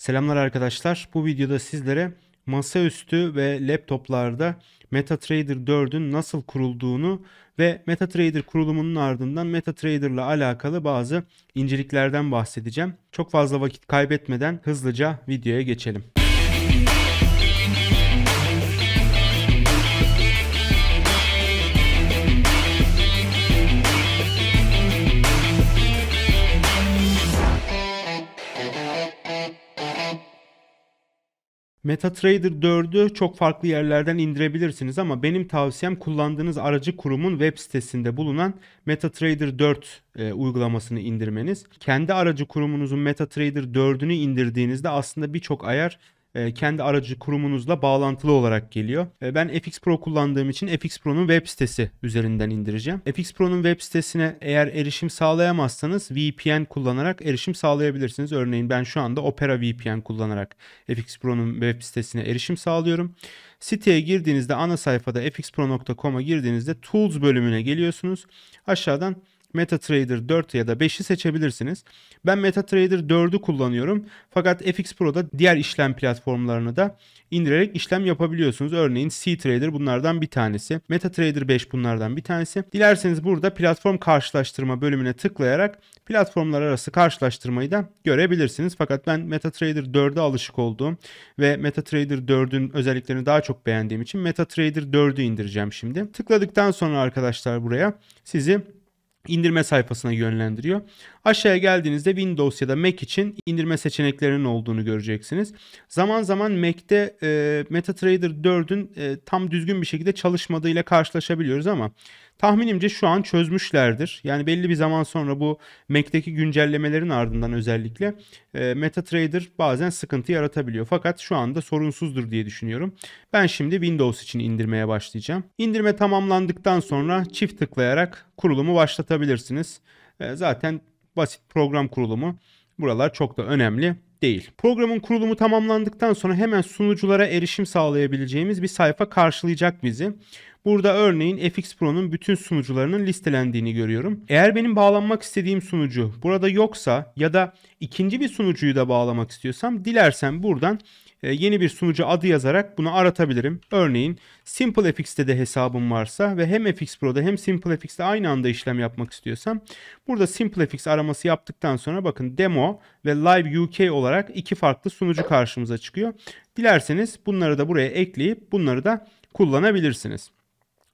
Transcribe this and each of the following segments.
Selamlar arkadaşlar. Bu videoda sizlere masaüstü ve laptoplarda MetaTrader 4'ün nasıl kurulduğunu ve MetaTrader kurulumunun ardından MetaTrader ile alakalı bazı inceliklerden bahsedeceğim. Çok fazla vakit kaybetmeden hızlıca videoya geçelim. MetaTrader 4'ü çok farklı yerlerden indirebilirsiniz ama benim tavsiyem kullandığınız aracı kurumun web sitesinde bulunan MetaTrader 4 e, uygulamasını indirmeniz. Kendi aracı kurumunuzun MetaTrader 4'ünü indirdiğinizde aslında birçok ayar e, kendi aracı kurumunuzla bağlantılı olarak geliyor. E, ben FX Pro kullandığım için FX Pro'nun web sitesi üzerinden indireceğim. FX Pro'nun web sitesine eğer erişim sağlayamazsanız VPN kullanarak erişim sağlayabilirsiniz. Örneğin ben şu anda Opera VPN kullanarak FX Pro'nun web sitesine erişim sağlıyorum. Siteye girdiğinizde ana sayfada fxpro.com'a girdiğinizde tools bölümüne geliyorsunuz. Aşağıdan MetaTrader 4 ya da 5'i seçebilirsiniz. Ben MetaTrader 4'ü kullanıyorum. Fakat FX Pro'da diğer işlem platformlarını da indirerek işlem yapabiliyorsunuz. Örneğin C-Trader bunlardan bir tanesi. MetaTrader 5 bunlardan bir tanesi. Dilerseniz burada platform karşılaştırma bölümüne tıklayarak platformlar arası karşılaştırmayı da görebilirsiniz. Fakat ben MetaTrader 4'e alışık olduğum ve MetaTrader 4'ün özelliklerini daha çok beğendiğim için MetaTrader 4'ü indireceğim şimdi. Tıkladıktan sonra arkadaşlar buraya sizi indirme sayfasına yönlendiriyor. Aşağıya geldiğinizde Windows ya da Mac için indirme seçeneklerinin olduğunu göreceksiniz. Zaman zaman Mac'te e, MetaTrader 4'ün e, tam düzgün bir şekilde çalışmadığıyla karşılaşabiliyoruz ama Tahminimce şu an çözmüşlerdir. Yani belli bir zaman sonra bu Mac'teki güncellemelerin ardından özellikle e, MetaTrader bazen sıkıntı yaratabiliyor. Fakat şu anda sorunsuzdur diye düşünüyorum. Ben şimdi Windows için indirmeye başlayacağım. İndirme tamamlandıktan sonra çift tıklayarak kurulumu başlatabilirsiniz. E, zaten basit program kurulumu. Buralar çok da önemli değil. Programın kurulumu tamamlandıktan sonra hemen sunuculara erişim sağlayabileceğimiz bir sayfa karşılayacak bizi. Burada örneğin FX Pro'nun bütün sunucularının listelendiğini görüyorum. Eğer benim bağlanmak istediğim sunucu burada yoksa ya da ikinci bir sunucuyu da bağlamak istiyorsam dilersen buradan e, yeni bir sunucu adı yazarak bunu aratabilirim. Örneğin SimpleFX'te de hesabım varsa ve hem FX Pro'da hem SimpleFX'te aynı anda işlem yapmak istiyorsam burada SimpleFX araması yaptıktan sonra bakın demo ve live UK olarak iki farklı sunucu karşımıza çıkıyor. Dilerseniz bunları da buraya ekleyip bunları da kullanabilirsiniz.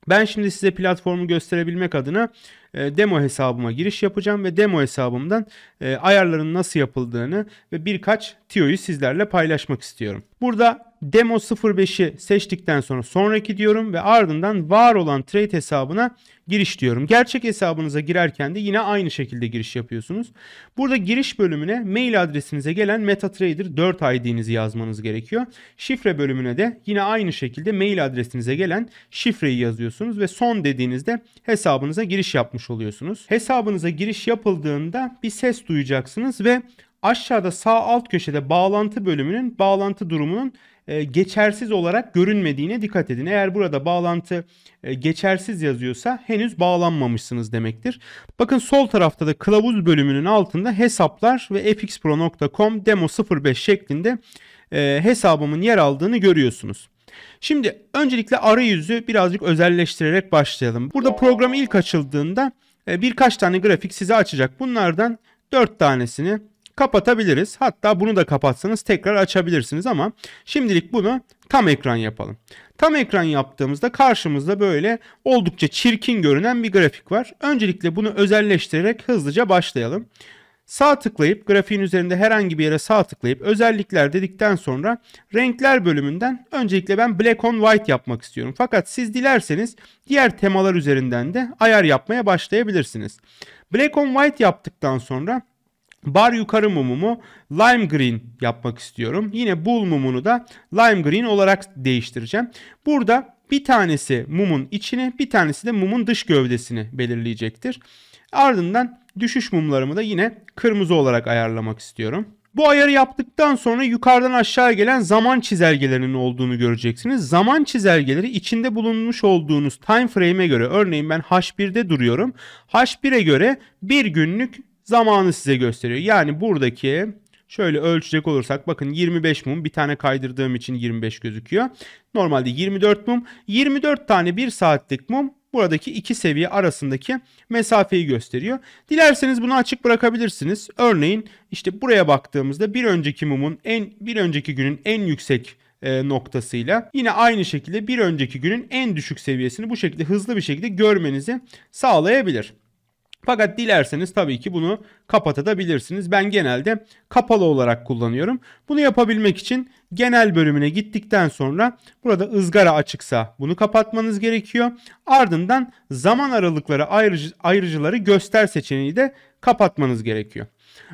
Ben şimdi size platformu gösterebilmek adına e, demo hesabıma giriş yapacağım ve demo hesabımdan e, ayarların nasıl yapıldığını ve birkaç tiyoyu sizlerle paylaşmak istiyorum. Burada demo 05'i seçtikten sonra sonraki diyorum ve ardından var olan trade hesabına giriş diyorum. Gerçek hesabınıza girerken de yine aynı şekilde giriş yapıyorsunuz. Burada giriş bölümüne mail adresinize gelen MetaTrader 4 ID'nizi yazmanız gerekiyor. Şifre bölümüne de yine aynı şekilde mail adresinize gelen şifreyi yazıyorsunuz ve son dediğinizde hesabınıza giriş yapmış oluyorsunuz. Hesabınıza giriş yapıldığında bir ses duyacaksınız ve aşağıda sağ alt köşede bağlantı bölümünün bağlantı durumunun e, geçersiz olarak görünmediğine dikkat edin. Eğer burada bağlantı e, geçersiz yazıyorsa henüz bağlanmamışsınız demektir. Bakın sol tarafta da kılavuz bölümünün altında hesaplar ve fxpro.com demo 05 şeklinde e, hesabımın yer aldığını görüyorsunuz. Şimdi öncelikle arayüzü birazcık özelleştirerek başlayalım. Burada program ilk açıldığında birkaç tane grafik size açacak. Bunlardan 4 tanesini kapatabiliriz. Hatta bunu da kapatsanız tekrar açabilirsiniz ama şimdilik bunu tam ekran yapalım. Tam ekran yaptığımızda karşımızda böyle oldukça çirkin görünen bir grafik var. Öncelikle bunu özelleştirerek hızlıca başlayalım. Sağ tıklayıp grafiğin üzerinde herhangi bir yere sağ tıklayıp özellikler dedikten sonra renkler bölümünden öncelikle ben black on white yapmak istiyorum. Fakat siz dilerseniz diğer temalar üzerinden de ayar yapmaya başlayabilirsiniz. Black on white yaptıktan sonra Bar yukarı mumumu lime green yapmak istiyorum. Yine bull mumunu da lime green olarak değiştireceğim. Burada bir tanesi mumun içini bir tanesi de mumun dış gövdesini belirleyecektir. Ardından düşüş mumlarımı da yine kırmızı olarak ayarlamak istiyorum. Bu ayarı yaptıktan sonra yukarıdan aşağı gelen zaman çizelgelerinin olduğunu göreceksiniz. Zaman çizelgeleri içinde bulunmuş olduğunuz time frame'e göre örneğin ben H1'de duruyorum. H1'e göre bir günlük zamanı size gösteriyor. Yani buradaki şöyle ölçecek olursak bakın 25 mum bir tane kaydırdığım için 25 gözüküyor. Normalde 24 mum 24 tane 1 saatlik mum buradaki iki seviye arasındaki mesafeyi gösteriyor. Dilerseniz bunu açık bırakabilirsiniz. Örneğin işte buraya baktığımızda bir önceki mumun en bir önceki günün en yüksek e, noktasıyla yine aynı şekilde bir önceki günün en düşük seviyesini bu şekilde hızlı bir şekilde görmenizi sağlayabilir. Fakat dilerseniz tabii ki bunu kapatabilirsiniz. Ben genelde kapalı olarak kullanıyorum. Bunu yapabilmek için genel bölümüne gittikten sonra burada ızgara açıksa bunu kapatmanız gerekiyor. Ardından zaman aralıkları ayrıcı, ayrıcıları göster seçeneği de kapatmanız gerekiyor.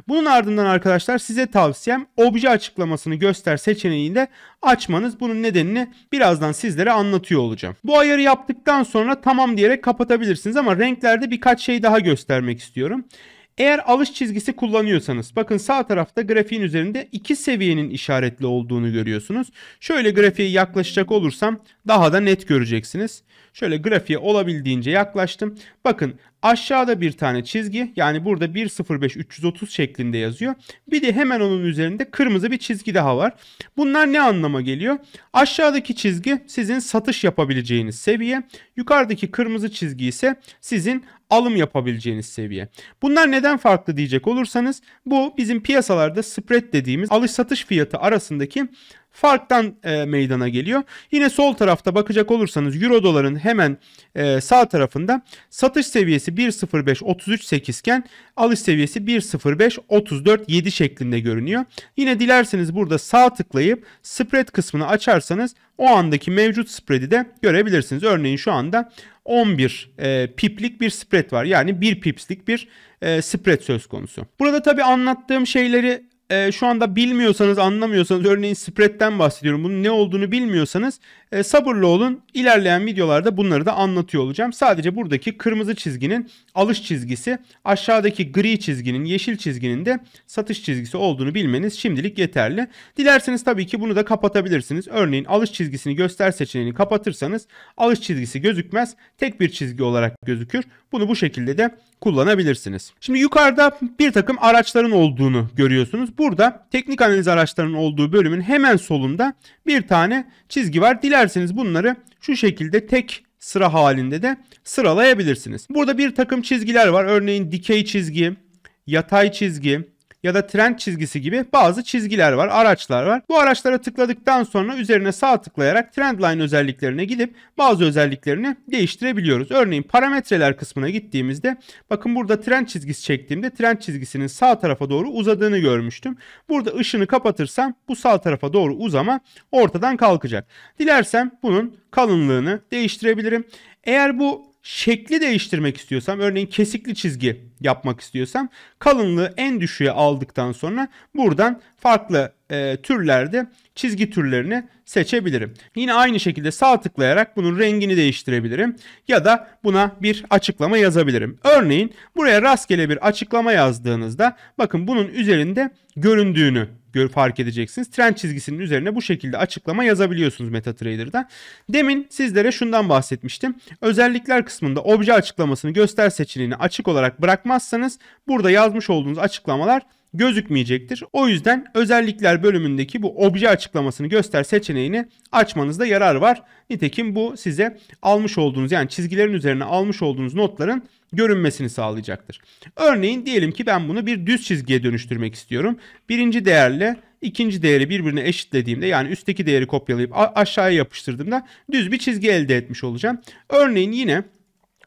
Bunun ardından arkadaşlar size tavsiyem obje açıklamasını göster seçeneğinde açmanız. Bunun nedenini birazdan sizlere anlatıyor olacağım. Bu ayarı yaptıktan sonra tamam diyerek kapatabilirsiniz ama renklerde birkaç şey daha göstermek istiyorum. Eğer alış çizgisi kullanıyorsanız bakın sağ tarafta grafiğin üzerinde iki seviyenin işaretli olduğunu görüyorsunuz. Şöyle grafiğe yaklaşacak olursam daha da net göreceksiniz. Şöyle grafiğe olabildiğince yaklaştım. Bakın Aşağıda bir tane çizgi yani burada 1.05.330 şeklinde yazıyor. Bir de hemen onun üzerinde kırmızı bir çizgi daha var. Bunlar ne anlama geliyor? Aşağıdaki çizgi sizin satış yapabileceğiniz seviye. Yukarıdaki kırmızı çizgi ise sizin alım yapabileceğiniz seviye. Bunlar neden farklı diyecek olursanız bu bizim piyasalarda spread dediğimiz alış satış fiyatı arasındaki farktan e, meydana geliyor. Yine sol tarafta bakacak olursanız euro doların hemen e, sağ tarafında satış seviyesi 1.05.33.8 iken alış seviyesi 1.05.34.7 şeklinde görünüyor. Yine dilerseniz burada sağ tıklayıp spread kısmını açarsanız o andaki mevcut spread'i de görebilirsiniz. Örneğin şu anda 11 e, piplik bir spread var. Yani 1 pipslik bir e, spread söz konusu. Burada tabi anlattığım şeyleri e, şu anda bilmiyorsanız anlamıyorsanız örneğin spread'ten bahsediyorum bunun ne olduğunu bilmiyorsanız e, sabırlı olun ilerleyen videolarda bunları da anlatıyor olacağım. Sadece buradaki kırmızı çizginin alış çizgisi aşağıdaki gri çizginin yeşil çizginin de satış çizgisi olduğunu bilmeniz şimdilik yeterli. Dilerseniz tabii ki bunu da kapatabilirsiniz. Örneğin alış çizgisini göster seçeneğini kapatırsanız alış çizgisi gözükmez tek bir çizgi olarak gözükür. Bunu bu şekilde de kullanabilirsiniz. Şimdi yukarıda bir takım araçların olduğunu görüyorsunuz. Burada teknik analiz araçlarının olduğu bölümün hemen solunda bir tane çizgi var. Dilerseniz bunları şu şekilde tek sıra halinde de sıralayabilirsiniz. Burada bir takım çizgiler var. Örneğin dikey çizgi, yatay çizgi, ya da trend çizgisi gibi bazı çizgiler var, araçlar var. Bu araçlara tıkladıktan sonra üzerine sağ tıklayarak trendline özelliklerine gidip bazı özelliklerini değiştirebiliyoruz. Örneğin parametreler kısmına gittiğimizde bakın burada trend çizgisi çektiğimde trend çizgisinin sağ tarafa doğru uzadığını görmüştüm. Burada ışını kapatırsam bu sağ tarafa doğru uzama ortadan kalkacak. Dilersem bunun kalınlığını değiştirebilirim. Eğer bu şekli değiştirmek istiyorsam örneğin kesikli çizgi yapmak istiyorsam kalınlığı en düşüğe aldıktan sonra buradan farklı e, türlerde çizgi türlerini seçebilirim. Yine aynı şekilde sağ tıklayarak bunun rengini değiştirebilirim ya da buna bir açıklama yazabilirim. Örneğin buraya rastgele bir açıklama yazdığınızda bakın bunun üzerinde göründüğünü fark edeceksiniz. Trend çizgisinin üzerine bu şekilde açıklama yazabiliyorsunuz MetaTrader'da. Demin sizlere şundan bahsetmiştim. Özellikler kısmında obje açıklamasını göster seçeneğini açık olarak bırakmazsanız burada yazmış olduğunuz açıklamalar gözükmeyecektir. O yüzden özellikler bölümündeki bu obje açıklamasını göster seçeneğini açmanızda yarar var. Nitekim bu size almış olduğunuz yani çizgilerin üzerine almış olduğunuz notların görünmesini sağlayacaktır. Örneğin diyelim ki ben bunu bir düz çizgiye dönüştürmek istiyorum. Birinci değerle ikinci değeri birbirine eşitlediğimde yani üstteki değeri kopyalayıp aşağıya yapıştırdığımda düz bir çizgi elde etmiş olacağım. Örneğin yine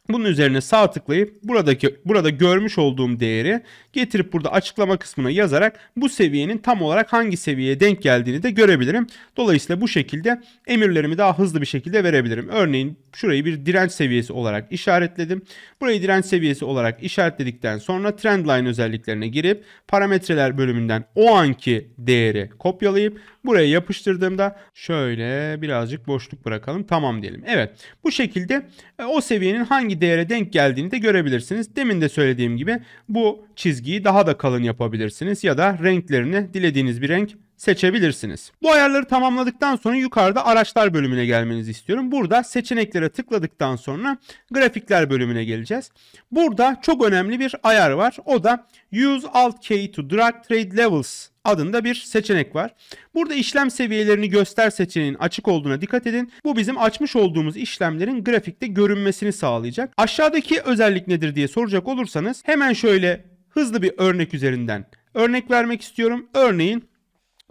bunun üzerine sağ tıklayıp buradaki burada görmüş olduğum değeri getirip burada açıklama kısmına yazarak bu seviyenin tam olarak hangi seviyeye denk geldiğini de görebilirim. Dolayısıyla bu şekilde emirlerimi daha hızlı bir şekilde verebilirim. Örneğin şurayı bir direnç seviyesi olarak işaretledim. Burayı direnç seviyesi olarak işaretledikten sonra trendline özelliklerine girip parametreler bölümünden o anki değeri kopyalayıp buraya yapıştırdığımda şöyle birazcık boşluk bırakalım tamam diyelim. Evet bu şekilde e, o seviyenin hangi değere denk geldiğini de görebilirsiniz. Demin de söylediğim gibi bu çizgiyi daha da kalın yapabilirsiniz ya da renklerini dilediğiniz bir renk seçebilirsiniz. Bu ayarları tamamladıktan sonra yukarıda araçlar bölümüne gelmenizi istiyorum. Burada seçeneklere tıkladıktan sonra grafikler bölümüne geleceğiz. Burada çok önemli bir ayar var. O da Use Alt Key to Drag Trade Levels adında bir seçenek var. Burada işlem seviyelerini göster seçeneğinin açık olduğuna dikkat edin. Bu bizim açmış olduğumuz işlemlerin grafikte görünmesini sağlayacak. Aşağıdaki özellik nedir diye soracak olursanız hemen şöyle hızlı bir örnek üzerinden örnek vermek istiyorum. Örneğin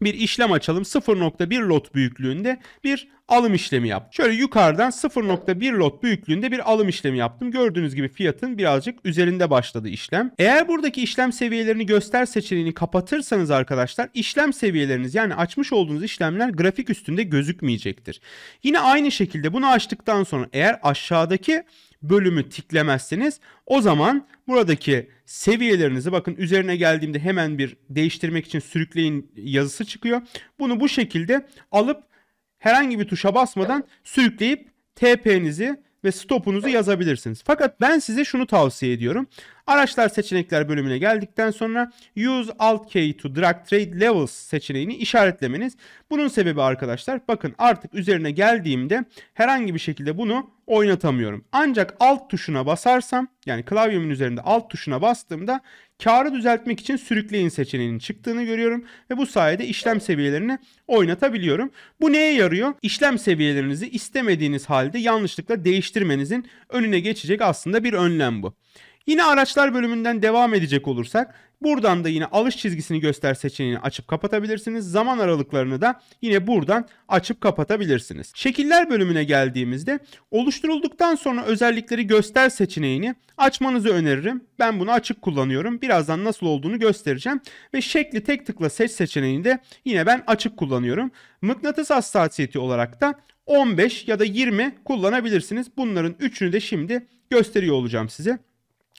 bir işlem açalım. 0.1 lot büyüklüğünde bir alım işlemi yap. Şöyle yukarıdan 0.1 lot büyüklüğünde bir alım işlemi yaptım. Gördüğünüz gibi fiyatın birazcık üzerinde başladı işlem. Eğer buradaki işlem seviyelerini göster seçeneğini kapatırsanız arkadaşlar işlem seviyeleriniz yani açmış olduğunuz işlemler grafik üstünde gözükmeyecektir. Yine aynı şekilde bunu açtıktan sonra eğer aşağıdaki bölümü tiklemezseniz o zaman buradaki seviyelerinizi bakın üzerine geldiğimde hemen bir değiştirmek için sürükleyin yazısı çıkıyor. Bunu bu şekilde alıp herhangi bir tuşa basmadan sürükleyip TP'nizi ve stopunuzu yazabilirsiniz. Fakat ben size şunu tavsiye ediyorum. Araçlar seçenekler bölümüne geldikten sonra Use Alt Key to Drag Trade Levels seçeneğini işaretlemeniz. Bunun sebebi arkadaşlar bakın artık üzerine geldiğimde herhangi bir şekilde bunu oynatamıyorum. Ancak alt tuşuna basarsam yani klavyemin üzerinde alt tuşuna bastığımda karı düzeltmek için sürükleyin seçeneğinin çıktığını görüyorum ve bu sayede işlem seviyelerini oynatabiliyorum. Bu neye yarıyor? İşlem seviyelerinizi istemediğiniz halde yanlışlıkla değiştirmenizin önüne geçecek aslında bir önlem bu. Yine araçlar bölümünden devam edecek olursak buradan da yine alış çizgisini göster seçeneğini açıp kapatabilirsiniz. Zaman aralıklarını da yine buradan açıp kapatabilirsiniz. Şekiller bölümüne geldiğimizde oluşturulduktan sonra özellikleri göster seçeneğini açmanızı öneririm. Ben bunu açık kullanıyorum. Birazdan nasıl olduğunu göstereceğim. Ve şekli tek tıkla seç seçeneğini de yine ben açık kullanıyorum. Mıknatıs hassasiyeti olarak da 15 ya da 20 kullanabilirsiniz. Bunların üçünü de şimdi gösteriyor olacağım size.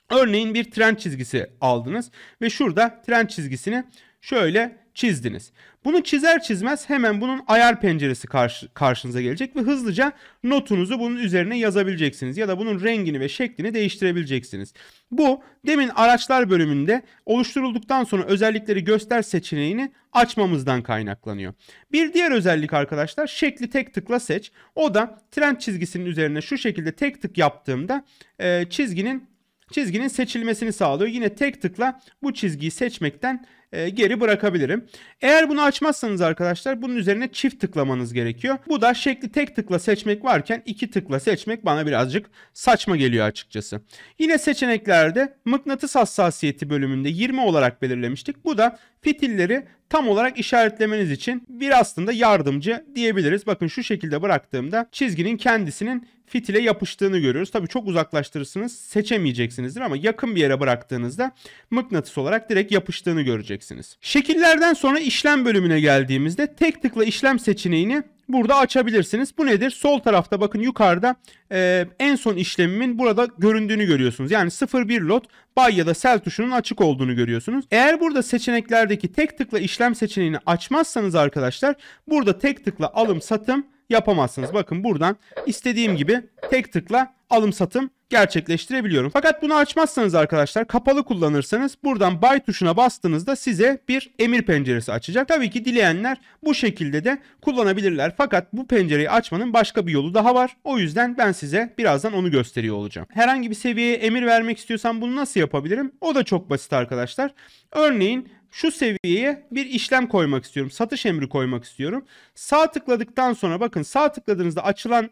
Örneğin bir trend çizgisi aldınız ve şurada trend çizgisini şöyle çizdiniz. Bunu çizer çizmez hemen bunun ayar penceresi karşı, karşınıza gelecek ve hızlıca notunuzu bunun üzerine yazabileceksiniz ya da bunun rengini ve şeklini değiştirebileceksiniz. Bu demin araçlar bölümünde oluşturulduktan sonra özellikleri göster seçeneğini açmamızdan kaynaklanıyor. Bir diğer özellik arkadaşlar şekli tek tıkla seç. O da trend çizgisinin üzerine şu şekilde tek tık yaptığımda e, çizginin çizginin seçilmesini sağlıyor. Yine tek tıkla bu çizgiyi seçmekten e, geri bırakabilirim. Eğer bunu açmazsanız arkadaşlar bunun üzerine çift tıklamanız gerekiyor. Bu da şekli tek tıkla seçmek varken iki tıkla seçmek bana birazcık saçma geliyor açıkçası. Yine seçeneklerde mıknatıs hassasiyeti bölümünde 20 olarak belirlemiştik. Bu da fitilleri tam olarak işaretlemeniz için bir aslında yardımcı diyebiliriz. Bakın şu şekilde bıraktığımda çizginin kendisinin fitile yapıştığını görüyoruz. Tabii çok uzaklaştırırsınız seçemeyeceksinizdir ama yakın bir yere bıraktığınızda mıknatıs olarak direkt yapıştığını göreceksiniz. Şekillerden sonra işlem bölümüne geldiğimizde tek tıkla işlem seçeneğini burada açabilirsiniz. Bu nedir? Sol tarafta bakın yukarıda e, en son işlemimin burada göründüğünü görüyorsunuz. Yani 01 lot buy ya da sell tuşunun açık olduğunu görüyorsunuz. Eğer burada seçeneklerdeki tek tıkla işlem seçeneğini açmazsanız arkadaşlar burada tek tıkla alım satım yapamazsınız. Bakın buradan istediğim gibi tek tıkla alım satım gerçekleştirebiliyorum. Fakat bunu açmazsanız arkadaşlar kapalı kullanırsanız buradan buy tuşuna bastığınızda size bir emir penceresi açacak. Tabii ki dileyenler bu şekilde de kullanabilirler. Fakat bu pencereyi açmanın başka bir yolu daha var. O yüzden ben size birazdan onu gösteriyor olacağım. Herhangi bir seviyeye emir vermek istiyorsan bunu nasıl yapabilirim? O da çok basit arkadaşlar. Örneğin şu seviyeye bir işlem koymak istiyorum. Satış emri koymak istiyorum. Sağ tıkladıktan sonra bakın sağ tıkladığınızda açılan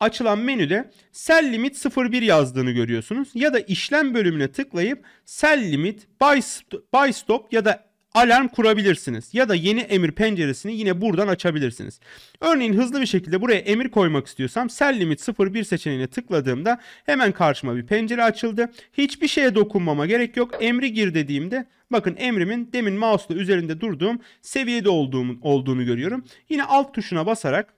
açılan menüde sell limit 01 yazdığını görüyorsunuz. Ya da işlem bölümüne tıklayıp sell limit buy, buy stop ya da alarm kurabilirsiniz. Ya da yeni emir penceresini yine buradan açabilirsiniz. Örneğin hızlı bir şekilde buraya emir koymak istiyorsam sel limit 01 seçeneğine tıkladığımda hemen karşıma bir pencere açıldı. Hiçbir şeye dokunmama gerek yok. Emri gir dediğimde bakın emrimin demin mouse'la üzerinde durduğum seviyede olduğum, olduğunu görüyorum. Yine alt tuşuna basarak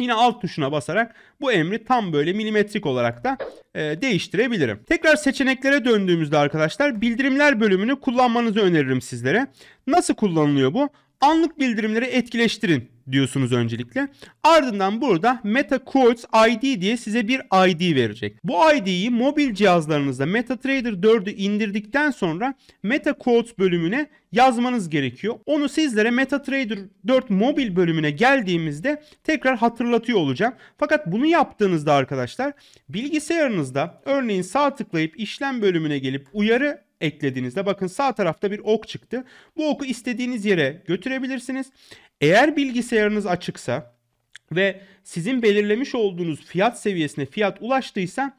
Yine alt tuşuna basarak bu emri tam böyle milimetrik olarak da e, değiştirebilirim. Tekrar seçeneklere döndüğümüzde arkadaşlar bildirimler bölümünü kullanmanızı öneririm sizlere. Nasıl kullanılıyor bu? Anlık bildirimleri etkileştirin diyorsunuz öncelikle. Ardından burada MetaQuotes ID diye size bir ID verecek. Bu ID'yi mobil cihazlarınızda MetaTrader 4'ü indirdikten sonra MetaQuotes bölümüne yazmanız gerekiyor. Onu sizlere MetaTrader 4 mobil bölümüne geldiğimizde tekrar hatırlatıyor olacağım. Fakat bunu yaptığınızda arkadaşlar bilgisayarınızda örneğin sağ tıklayıp işlem bölümüne gelip uyarı eklediğinizde bakın sağ tarafta bir ok çıktı. Bu oku istediğiniz yere götürebilirsiniz. Eğer bilgisayarınız açıksa ve sizin belirlemiş olduğunuz fiyat seviyesine fiyat ulaştıysa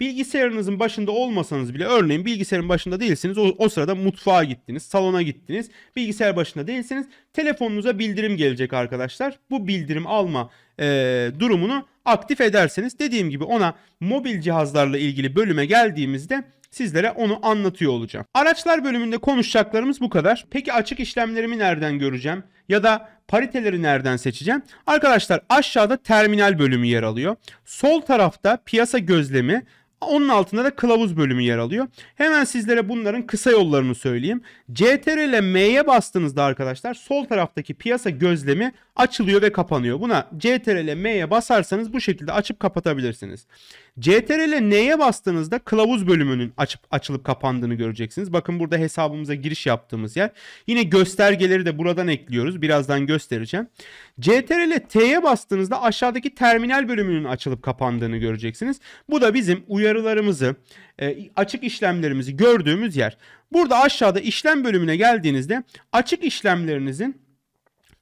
bilgisayarınızın başında olmasanız bile örneğin bilgisayarın başında değilsiniz o, o sırada mutfağa gittiniz salona gittiniz bilgisayar başında değilsiniz telefonunuza bildirim gelecek arkadaşlar bu bildirim alma e, durumunu aktif ederseniz dediğim gibi ona mobil cihazlarla ilgili bölüme geldiğimizde sizlere onu anlatıyor olacağım. Araçlar bölümünde konuşacaklarımız bu kadar. Peki açık işlemlerimi nereden göreceğim? Ya da pariteleri nereden seçeceğim? Arkadaşlar aşağıda terminal bölümü yer alıyor. Sol tarafta piyasa gözlemi, onun altında da kılavuz bölümü yer alıyor. Hemen sizlere bunların kısa yollarını söyleyeyim. CTRL ile M'ye bastığınızda arkadaşlar sol taraftaki piyasa gözlemi açılıyor ve kapanıyor. Buna CTRL M'ye basarsanız bu şekilde açıp kapatabilirsiniz. CTRL N'ye bastığınızda kılavuz bölümünün açıp açılıp kapandığını göreceksiniz. Bakın burada hesabımıza giriş yaptığımız yer. Yine göstergeleri de buradan ekliyoruz. Birazdan göstereceğim. CTRL T'ye bastığınızda aşağıdaki terminal bölümünün açılıp kapandığını göreceksiniz. Bu da bizim uyarılarımızı, e, açık işlemlerimizi gördüğümüz yer. Burada aşağıda işlem bölümüne geldiğinizde açık işlemlerinizin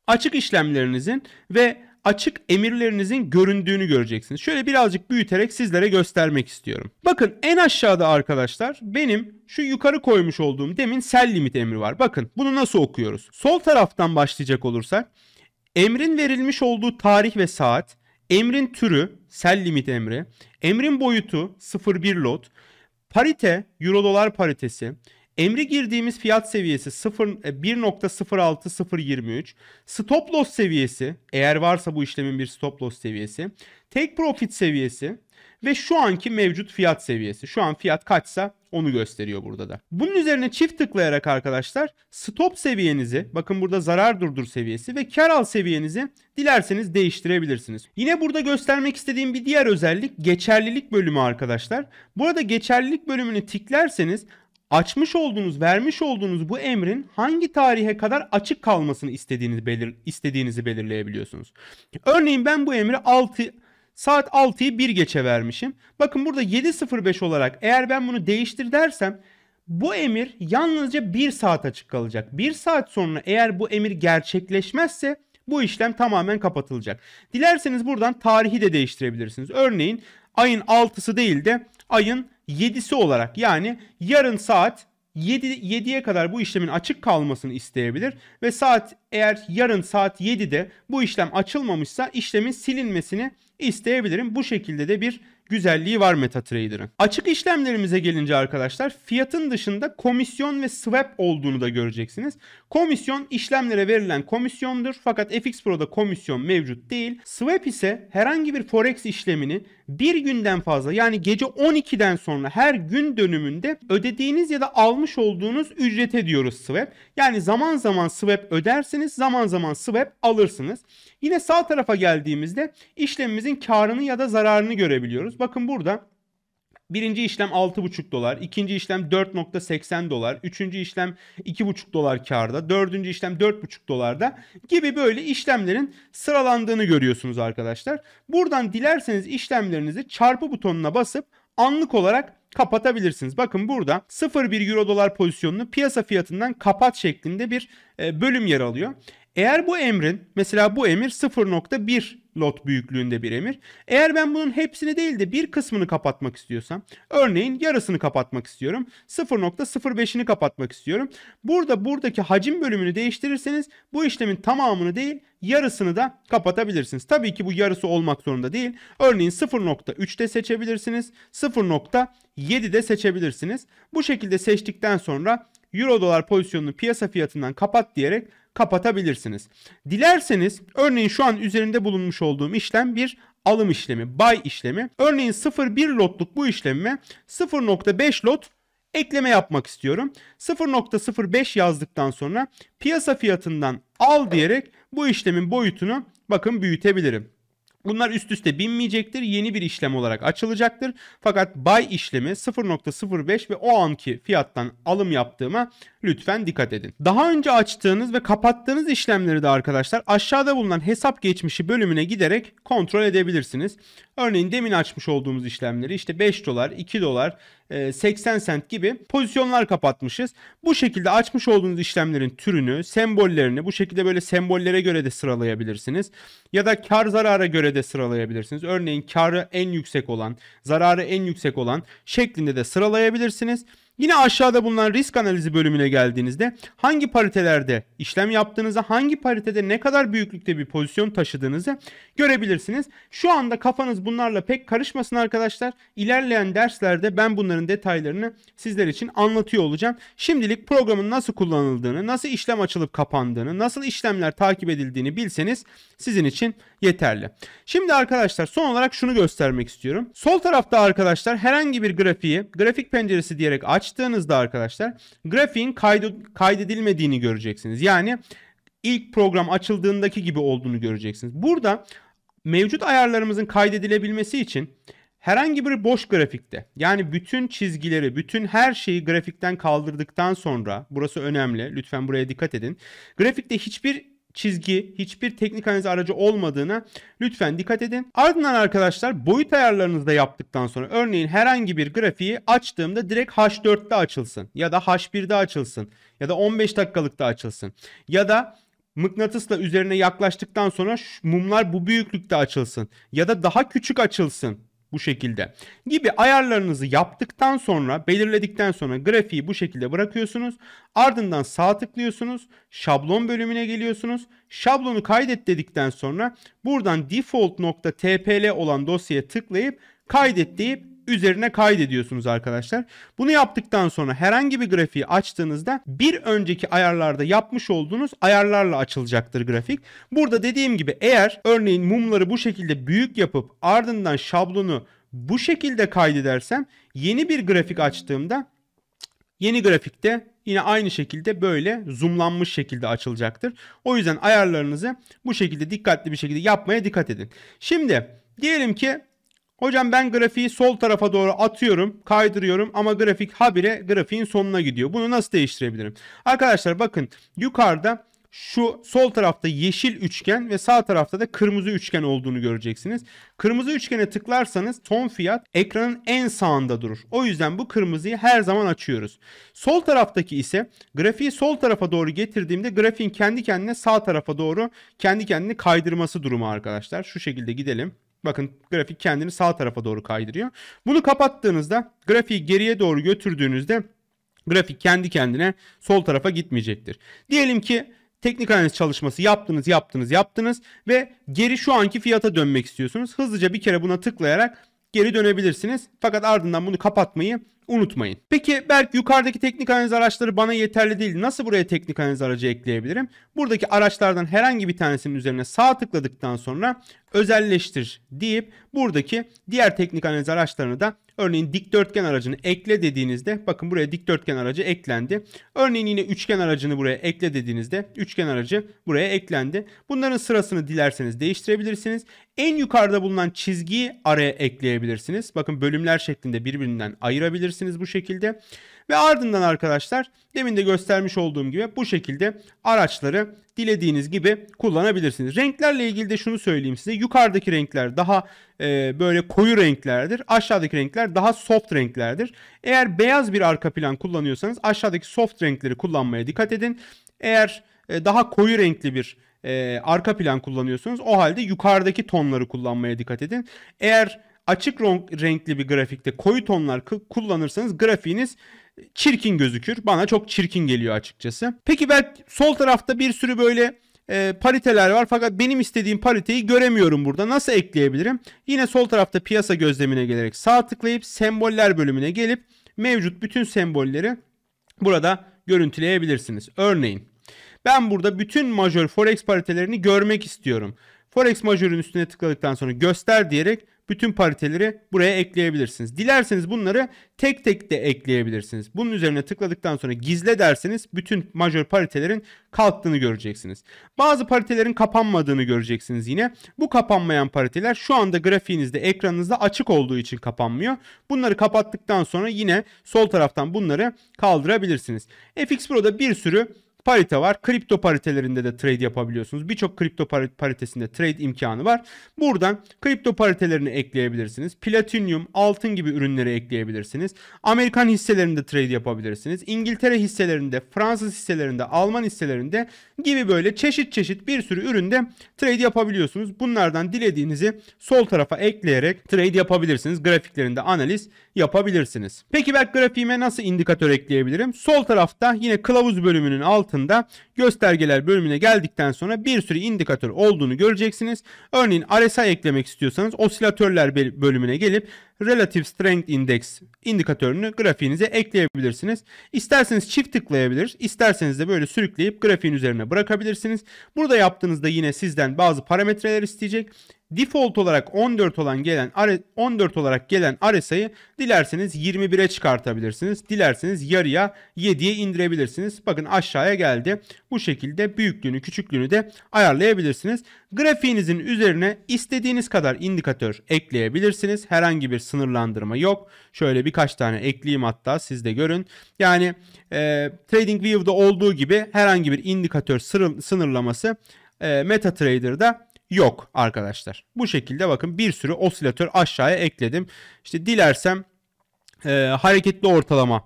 açık işlemlerinizin ve açık emirlerinizin göründüğünü göreceksiniz. Şöyle birazcık büyüterek sizlere göstermek istiyorum. Bakın en aşağıda arkadaşlar benim şu yukarı koymuş olduğum demin sell limit emri var. Bakın bunu nasıl okuyoruz? Sol taraftan başlayacak olursak emrin verilmiş olduğu tarih ve saat, emrin türü sell limit emri, emrin boyutu 0,1 lot, parite euro dolar paritesi, Emri girdiğimiz fiyat seviyesi 1.06023. E, stop loss seviyesi eğer varsa bu işlemin bir stop loss seviyesi. Take profit seviyesi ve şu anki mevcut fiyat seviyesi. Şu an fiyat kaçsa onu gösteriyor burada da. Bunun üzerine çift tıklayarak arkadaşlar stop seviyenizi bakın burada zarar durdur seviyesi ve kar al seviyenizi dilerseniz değiştirebilirsiniz. Yine burada göstermek istediğim bir diğer özellik geçerlilik bölümü arkadaşlar. Burada geçerlilik bölümünü tiklerseniz açmış olduğunuz, vermiş olduğunuz bu emrin hangi tarihe kadar açık kalmasını istediğiniz belir, istediğinizi belirleyebiliyorsunuz. Örneğin ben bu emri 6 saat 6'yı 1 geçe vermişim. Bakın burada 7.05 olarak eğer ben bunu değiştir dersem bu emir yalnızca 1 saat açık kalacak. 1 saat sonra eğer bu emir gerçekleşmezse bu işlem tamamen kapatılacak. Dilerseniz buradan tarihi de değiştirebilirsiniz. Örneğin ayın 6'sı değil de ayın 7'si olarak yani yarın saat 7, 7'ye kadar bu işlemin açık kalmasını isteyebilir ve saat eğer yarın saat 7'de bu işlem açılmamışsa işlemin silinmesini isteyebilirim. Bu şekilde de bir güzelliği var MetaTrader'ın. Açık işlemlerimize gelince arkadaşlar fiyatın dışında komisyon ve swap olduğunu da göreceksiniz. Komisyon işlemlere verilen komisyondur fakat FX Pro'da komisyon mevcut değil. Swap ise herhangi bir forex işlemini bir günden fazla yani gece 12'den sonra her gün dönümünde ödediğiniz ya da almış olduğunuz ücret ediyoruz swap. Yani zaman zaman swap ödersiniz zaman zaman swap alırsınız. Yine sağ tarafa geldiğimizde işlemimizin karını ya da zararını görebiliyoruz görüyoruz. Bakın burada Birinci işlem 6,5 dolar, ikinci işlem 4.80 dolar, üçüncü işlem 2,5 dolar karda, dördüncü işlem 4,5 dolarda gibi böyle işlemlerin sıralandığını görüyorsunuz arkadaşlar. Buradan dilerseniz işlemlerinizi çarpı butonuna basıp anlık olarak kapatabilirsiniz. Bakın burada 0,1 euro dolar pozisyonunu piyasa fiyatından kapat şeklinde bir e, bölüm yer alıyor. Eğer bu emrin mesela bu emir 0.1 lot büyüklüğünde bir emir. Eğer ben bunun hepsini değil de bir kısmını kapatmak istiyorsam, örneğin yarısını kapatmak istiyorum. 0.05'ini kapatmak istiyorum. Burada buradaki hacim bölümünü değiştirirseniz bu işlemin tamamını değil yarısını da kapatabilirsiniz. Tabii ki bu yarısı olmak zorunda değil. Örneğin 0.3'te seçebilirsiniz. 0.7'de seçebilirsiniz. Bu şekilde seçtikten sonra Euro dolar pozisyonunu piyasa fiyatından kapat diyerek kapatabilirsiniz. Dilerseniz örneğin şu an üzerinde bulunmuş olduğum işlem bir alım işlemi, buy işlemi. Örneğin 0.1 lotluk bu işlemime 0.5 lot ekleme yapmak istiyorum. 0.05 yazdıktan sonra piyasa fiyatından al diyerek bu işlemin boyutunu bakın büyütebilirim. Bunlar üst üste binmeyecektir. Yeni bir işlem olarak açılacaktır. Fakat buy işlemi 0.05 ve o anki fiyattan alım yaptığıma lütfen dikkat edin. Daha önce açtığınız ve kapattığınız işlemleri de arkadaşlar aşağıda bulunan hesap geçmişi bölümüne giderek kontrol edebilirsiniz. Örneğin demin açmış olduğumuz işlemleri işte 5 dolar, 2 dolar, 80 e, sent gibi pozisyonlar kapatmışız. Bu şekilde açmış olduğunuz işlemlerin türünü, sembollerini bu şekilde böyle sembollere göre de sıralayabilirsiniz. Ya da kar zarara göre de sıralayabilirsiniz. Örneğin karı en yüksek olan, zararı en yüksek olan şeklinde de sıralayabilirsiniz. Yine aşağıda bulunan risk analizi bölümüne geldiğinizde hangi paritelerde işlem yaptığınızı, hangi paritede ne kadar büyüklükte bir pozisyon taşıdığınızı görebilirsiniz. Şu anda kafanız bunlarla pek karışmasın arkadaşlar. İlerleyen derslerde ben bunların detaylarını sizler için anlatıyor olacağım. Şimdilik programın nasıl kullanıldığını, nasıl işlem açılıp kapandığını, nasıl işlemler takip edildiğini bilseniz sizin için yeterli. Şimdi arkadaşlar son olarak şunu göstermek istiyorum. Sol tarafta arkadaşlar herhangi bir grafiği grafik penceresi diyerek aç açtığınızda arkadaşlar grafiğin kaydedilmediğini göreceksiniz. Yani ilk program açıldığındaki gibi olduğunu göreceksiniz. Burada mevcut ayarlarımızın kaydedilebilmesi için herhangi bir boş grafikte yani bütün çizgileri, bütün her şeyi grafikten kaldırdıktan sonra burası önemli. Lütfen buraya dikkat edin. Grafikte hiçbir çizgi hiçbir teknik analiz aracı olmadığına lütfen dikkat edin. Ardından arkadaşlar boyut ayarlarınızı da yaptıktan sonra örneğin herhangi bir grafiği açtığımda direkt H4'te açılsın ya da H1'de açılsın ya da 15 dakikalıkta açılsın ya da mıknatısla üzerine yaklaştıktan sonra mumlar bu büyüklükte açılsın ya da daha küçük açılsın bu şekilde gibi ayarlarınızı yaptıktan sonra belirledikten sonra grafiği bu şekilde bırakıyorsunuz. Ardından sağ tıklıyorsunuz. Şablon bölümüne geliyorsunuz. Şablonu kaydet dedikten sonra buradan default.tpl olan dosyaya tıklayıp kaydet deyip üzerine kaydediyorsunuz arkadaşlar. Bunu yaptıktan sonra herhangi bir grafiği açtığınızda bir önceki ayarlarda yapmış olduğunuz ayarlarla açılacaktır grafik. Burada dediğim gibi eğer örneğin mumları bu şekilde büyük yapıp ardından şablonu bu şekilde kaydedersem yeni bir grafik açtığımda yeni grafikte yine aynı şekilde böyle zoomlanmış şekilde açılacaktır. O yüzden ayarlarınızı bu şekilde dikkatli bir şekilde yapmaya dikkat edin. Şimdi diyelim ki Hocam ben grafiği sol tarafa doğru atıyorum, kaydırıyorum ama grafik habire grafiğin sonuna gidiyor. Bunu nasıl değiştirebilirim? Arkadaşlar bakın yukarıda şu sol tarafta yeşil üçgen ve sağ tarafta da kırmızı üçgen olduğunu göreceksiniz. Kırmızı üçgene tıklarsanız son fiyat ekranın en sağında durur. O yüzden bu kırmızıyı her zaman açıyoruz. Sol taraftaki ise grafiği sol tarafa doğru getirdiğimde grafiğin kendi kendine sağ tarafa doğru kendi kendini kaydırması durumu arkadaşlar. Şu şekilde gidelim. Bakın grafik kendini sağ tarafa doğru kaydırıyor. Bunu kapattığınızda grafiği geriye doğru götürdüğünüzde grafik kendi kendine sol tarafa gitmeyecektir. Diyelim ki teknik analiz çalışması yaptınız yaptınız yaptınız ve geri şu anki fiyata dönmek istiyorsunuz. Hızlıca bir kere buna tıklayarak geri dönebilirsiniz. Fakat ardından bunu kapatmayı unutmayın. Peki Berk yukarıdaki teknik analiz araçları bana yeterli değil. Nasıl buraya teknik analiz aracı ekleyebilirim? Buradaki araçlardan herhangi bir tanesinin üzerine sağ tıkladıktan sonra özelleştir deyip buradaki diğer teknik analiz araçlarını da Örneğin dikdörtgen aracını ekle dediğinizde bakın buraya dikdörtgen aracı eklendi. Örneğin yine üçgen aracını buraya ekle dediğinizde üçgen aracı buraya eklendi. Bunların sırasını dilerseniz değiştirebilirsiniz. En yukarıda bulunan çizgiyi araya ekleyebilirsiniz. Bakın bölümler şeklinde birbirinden ayırabilirsiniz yapabilirsiniz bu şekilde. Ve ardından arkadaşlar demin de göstermiş olduğum gibi bu şekilde araçları dilediğiniz gibi kullanabilirsiniz. Renklerle ilgili de şunu söyleyeyim size. Yukarıdaki renkler daha e, böyle koyu renklerdir. Aşağıdaki renkler daha soft renklerdir. Eğer beyaz bir arka plan kullanıyorsanız aşağıdaki soft renkleri kullanmaya dikkat edin. Eğer e, daha koyu renkli bir e, arka plan kullanıyorsunuz o halde yukarıdaki tonları kullanmaya dikkat edin. Eğer açık renkli bir grafikte koyu tonlar kullanırsanız grafiğiniz e, çirkin gözükür. Bana çok çirkin geliyor açıkçası. Peki belki sol tarafta bir sürü böyle e, pariteler var fakat benim istediğim pariteyi göremiyorum burada. Nasıl ekleyebilirim? Yine sol tarafta piyasa gözlemine gelerek sağ tıklayıp semboller bölümüne gelip mevcut bütün sembolleri burada görüntüleyebilirsiniz. Örneğin ben burada bütün majör forex paritelerini görmek istiyorum. Forex majörün üstüne tıkladıktan sonra göster diyerek bütün pariteleri buraya ekleyebilirsiniz. Dilerseniz bunları tek tek de ekleyebilirsiniz. Bunun üzerine tıkladıktan sonra gizle derseniz bütün majör paritelerin kalktığını göreceksiniz. Bazı paritelerin kapanmadığını göreceksiniz yine. Bu kapanmayan pariteler şu anda grafiğinizde ekranınızda açık olduğu için kapanmıyor. Bunları kapattıktan sonra yine sol taraftan bunları kaldırabilirsiniz. FX Pro'da bir sürü parite var. Kripto paritelerinde de trade yapabiliyorsunuz. Birçok kripto paritesinde trade imkanı var. Buradan kripto paritelerini ekleyebilirsiniz. Platinyum, altın gibi ürünleri ekleyebilirsiniz. Amerikan hisselerinde trade yapabilirsiniz. İngiltere hisselerinde, Fransız hisselerinde, Alman hisselerinde gibi böyle çeşit çeşit bir sürü üründe trade yapabiliyorsunuz. Bunlardan dilediğinizi sol tarafa ekleyerek trade yapabilirsiniz. Grafiklerinde analiz yapabilirsiniz. Peki ben grafiğime nasıl indikatör ekleyebilirim? Sol tarafta yine kılavuz bölümünün altı altında göstergeler bölümüne geldikten sonra bir sürü indikatör olduğunu göreceksiniz. Örneğin RSI eklemek istiyorsanız osilatörler bölümüne gelip Relative Strength Index indikatörünü grafiğinize ekleyebilirsiniz. İsterseniz çift tıklayabilir, isterseniz de böyle sürükleyip grafiğin üzerine bırakabilirsiniz. Burada yaptığınızda yine sizden bazı parametreler isteyecek. Default olarak 14 olan gelen 14 olarak gelen RSI'yi dilerseniz 21'e çıkartabilirsiniz. Dilerseniz yarıya 7'ye indirebilirsiniz. Bakın aşağıya geldi. Bu şekilde büyüklüğünü, küçüklüğünü de ayarlayabilirsiniz. Grafiğinizin üzerine istediğiniz kadar indikatör ekleyebilirsiniz. Herhangi bir sınırlandırma yok. Şöyle birkaç tane ekleyeyim hatta siz de görün. Yani e, TradingView'da olduğu gibi herhangi bir indikatör sınırlaması e, MetaTrader'da yok arkadaşlar. Bu şekilde bakın bir sürü osilatör aşağıya ekledim. İşte dilersem e, hareketli ortalama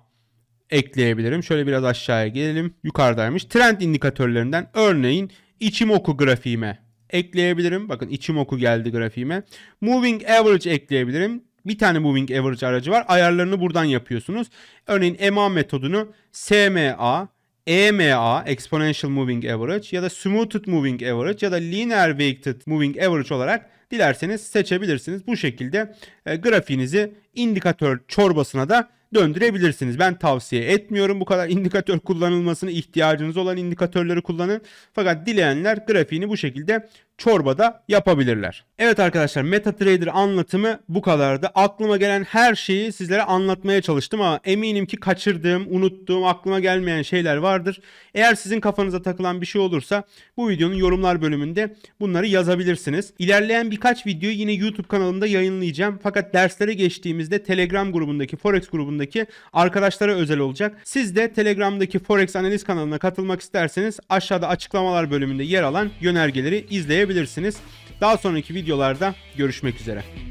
ekleyebilirim. Şöyle biraz aşağıya gelelim. Yukarıdaymış. Trend indikatörlerinden örneğin Ichimoku grafiğime ekleyebilirim. Bakın Ichimoku geldi grafiğime. Moving average ekleyebilirim. Bir tane Moving Average aracı var. Ayarlarını buradan yapıyorsunuz. Örneğin EMA metodunu SMA, EMA Exponential Moving Average ya da Smoothed Moving Average ya da Linear Weighted Moving Average olarak dilerseniz seçebilirsiniz. Bu şekilde e, grafiğinizi indikatör çorbasına da döndürebilirsiniz. Ben tavsiye etmiyorum bu kadar indikatör kullanılmasını ihtiyacınız olan indikatörleri kullanın. Fakat dileyenler grafiğini bu şekilde Çorba da yapabilirler. Evet arkadaşlar MetaTrader anlatımı bu kadardı. Aklıma gelen her şeyi sizlere anlatmaya çalıştım ama eminim ki kaçırdığım, unuttuğum, aklıma gelmeyen şeyler vardır. Eğer sizin kafanıza takılan bir şey olursa bu videonun yorumlar bölümünde bunları yazabilirsiniz. İlerleyen birkaç videoyu yine YouTube kanalımda yayınlayacağım. Fakat derslere geçtiğimizde Telegram grubundaki, Forex grubundaki arkadaşlara özel olacak. Siz de Telegram'daki Forex Analiz kanalına katılmak isterseniz aşağıda açıklamalar bölümünde yer alan yönergeleri izleyebilirsiniz ulaşabilirsiniz. Daha sonraki videolarda görüşmek üzere.